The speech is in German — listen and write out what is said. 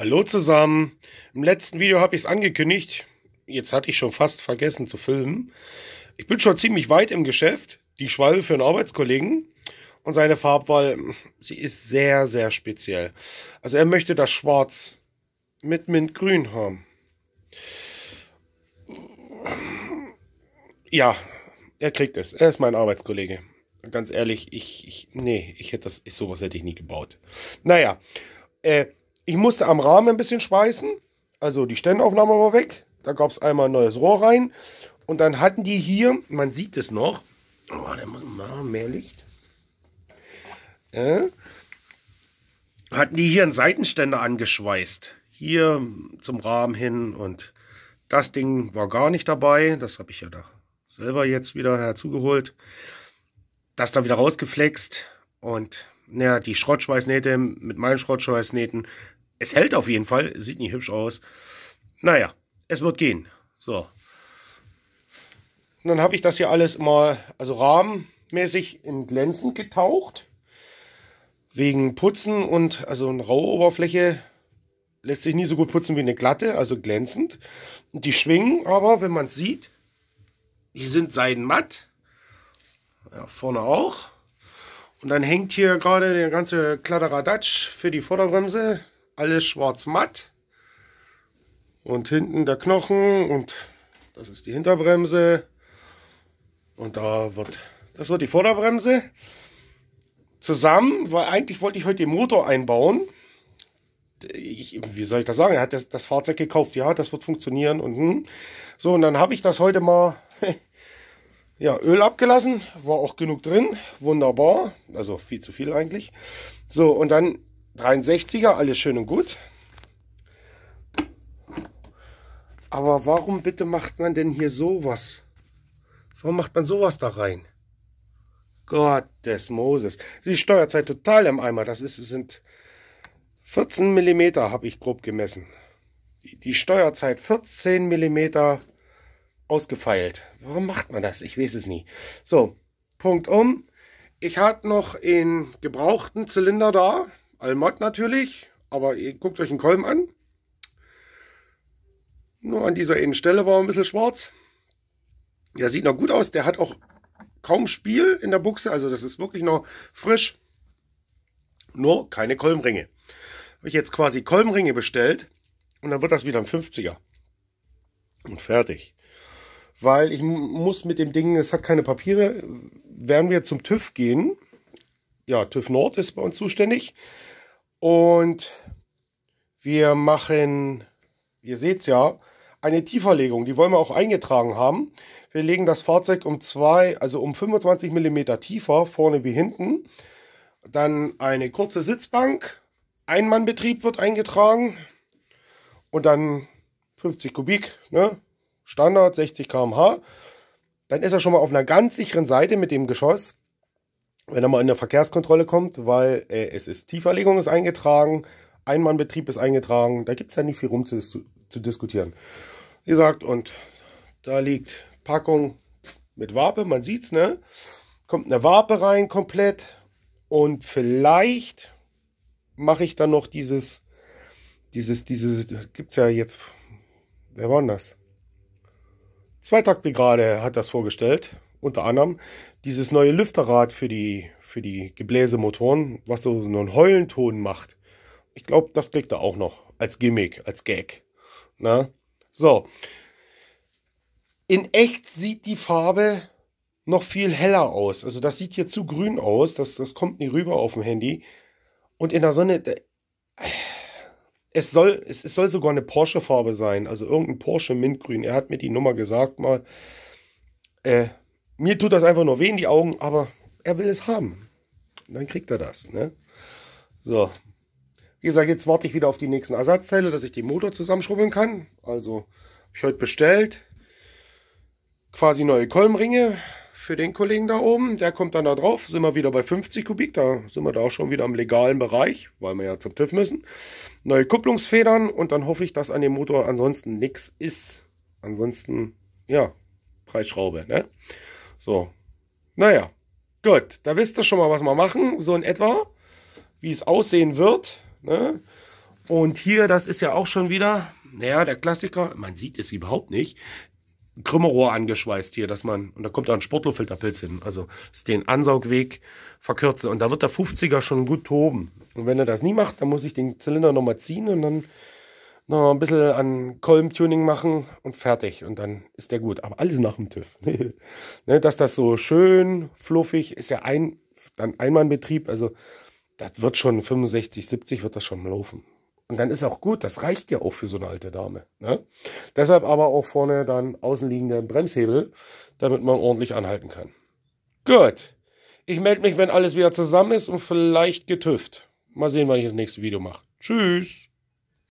Hallo zusammen. Im letzten Video habe ich es angekündigt. Jetzt hatte ich schon fast vergessen zu filmen. Ich bin schon ziemlich weit im Geschäft. Die Schwalbe für einen Arbeitskollegen. Und seine Farbwahl, sie ist sehr, sehr speziell. Also er möchte das Schwarz mit Mintgrün haben. Ja, er kriegt es. Er ist mein Arbeitskollege. Ganz ehrlich, ich, ich nee, ich hätte das, ich, sowas hätte ich nie gebaut. Naja, äh, ich musste am Rahmen ein bisschen schweißen. Also die Ständaufnahme war weg. Da gab es einmal ein neues Rohr rein. Und dann hatten die hier, man sieht es noch. Warte oh, mal, mehr Licht. Äh, hatten die hier einen Seitenständer angeschweißt. Hier zum Rahmen hin und das Ding war gar nicht dabei. Das habe ich ja da selber jetzt wieder herzugeholt. Das da wieder rausgeflext und naja, die Schrottschweißnähte mit meinen Schrottschweißnähten es hält auf jeden Fall, sieht nicht hübsch aus. Naja, es wird gehen. So. Und dann habe ich das hier alles mal, also rahmenmäßig in glänzend getaucht. Wegen Putzen und also eine raue Oberfläche lässt sich nie so gut putzen wie eine glatte, also glänzend. Und die schwingen aber, wenn man es sieht, die sind seidenmatt. Ja, vorne auch. Und dann hängt hier gerade der ganze Kladderadatsch für die Vorderbremse alles schwarz matt. Und hinten der Knochen und das ist die Hinterbremse. Und da wird, das wird die Vorderbremse. Zusammen, weil eigentlich wollte ich heute den Motor einbauen. Ich, wie soll ich das sagen? Er hat das, das Fahrzeug gekauft. Ja, das wird funktionieren und hm. so. Und dann habe ich das heute mal ja, Öl abgelassen, war auch genug drin, wunderbar, also viel zu viel eigentlich. So, und dann 63er, alles schön und gut. Aber warum bitte macht man denn hier sowas? Warum macht man sowas da rein? Gott des Moses. Die Steuerzeit total im Eimer. Das ist, sind 14 Millimeter, habe ich grob gemessen. Die, Steuerzeit 14 Millimeter ausgefeilt. Warum macht man das? Ich weiß es nie. So, Punkt um. Ich hatte noch einen gebrauchten Zylinder da. Almott natürlich, aber ihr guckt euch den Kolben an. Nur an dieser einen Stelle war ein bisschen schwarz. Der sieht noch gut aus, der hat auch kaum Spiel in der Buchse, also das ist wirklich noch frisch. Nur keine Kolbenringe. Habe ich jetzt quasi Kolbenringe bestellt und dann wird das wieder ein 50er. Und fertig. Weil ich muss mit dem Ding, es hat keine Papiere, werden wir zum TÜV gehen. Ja, TÜV Nord ist bei uns zuständig. Und wir machen, ihr seht's ja, eine Tieferlegung. Die wollen wir auch eingetragen haben. Wir legen das Fahrzeug um zwei, also um 25 mm tiefer, vorne wie hinten. Dann eine kurze Sitzbank. Einmannbetrieb wird eingetragen. Und dann 50 Kubik, ne? Standard 60 km/h. Dann ist er schon mal auf einer ganz sicheren Seite mit dem Geschoss wenn er mal in der Verkehrskontrolle kommt, weil äh, es ist Tieferlegung ist eingetragen, Einmannbetrieb ist eingetragen, da gibt es ja nicht viel rum zu, zu, diskutieren. Wie gesagt, und da liegt Packung mit Wape, man sieht's, ne? Kommt eine Wape rein komplett und vielleicht mache ich dann noch dieses, dieses, dieses, gibt's ja jetzt, wer war denn das? Zweitaktbrigade hat das vorgestellt unter anderem dieses neue Lüfterrad für die, für die Gebläsemotoren, was so einen Heulenton macht. Ich glaube, das kriegt er auch noch als Gimmick, als Gag. Na? So. In echt sieht die Farbe noch viel heller aus. Also das sieht hier zu grün aus. Das, das kommt nie rüber auf dem Handy. Und in der Sonne... Es soll, es, es soll sogar eine Porsche-Farbe sein. Also irgendein Porsche Mintgrün. Er hat mir die Nummer gesagt mal. Äh, mir tut das einfach nur weh in die Augen, aber er will es haben. Und dann kriegt er das. Ne? So. Wie gesagt, jetzt warte ich wieder auf die nächsten Ersatzteile, dass ich den Motor zusammenschrubbeln kann. Also, habe ich heute bestellt. Quasi neue Kolbenringe für den Kollegen da oben. Der kommt dann da drauf. Sind wir wieder bei 50 Kubik. Da sind wir da auch schon wieder im legalen Bereich, weil wir ja zum TÜV müssen. Neue Kupplungsfedern und dann hoffe ich, dass an dem Motor ansonsten nichts ist. Ansonsten, ja, Preisschraube. Ne? So, naja, gut, da wisst ihr schon mal, was wir machen, so in etwa, wie es aussehen wird. Ne? Und hier, das ist ja auch schon wieder, naja, der Klassiker, man sieht es überhaupt nicht, Krümmerrohr angeschweißt hier, dass man, und da kommt da ein Sportlofilterpilz hin, also ist den Ansaugweg verkürze und da wird der 50er schon gut toben. Und wenn er das nie macht, dann muss ich den Zylinder nochmal ziehen und dann noch ein bisschen an Kolbentuning machen und fertig. Und dann ist der gut. Aber alles nach dem TÜV. ne, dass das so schön fluffig ist ja ein, dann Einmannbetrieb. Also das wird schon 65, 70 wird das schon laufen. Und dann ist auch gut, das reicht ja auch für so eine alte Dame. Ne? Deshalb aber auch vorne dann außenliegenden Bremshebel, damit man ordentlich anhalten kann. Gut. Ich melde mich, wenn alles wieder zusammen ist und vielleicht getüft. Mal sehen, wann ich das nächste Video mache. Tschüss.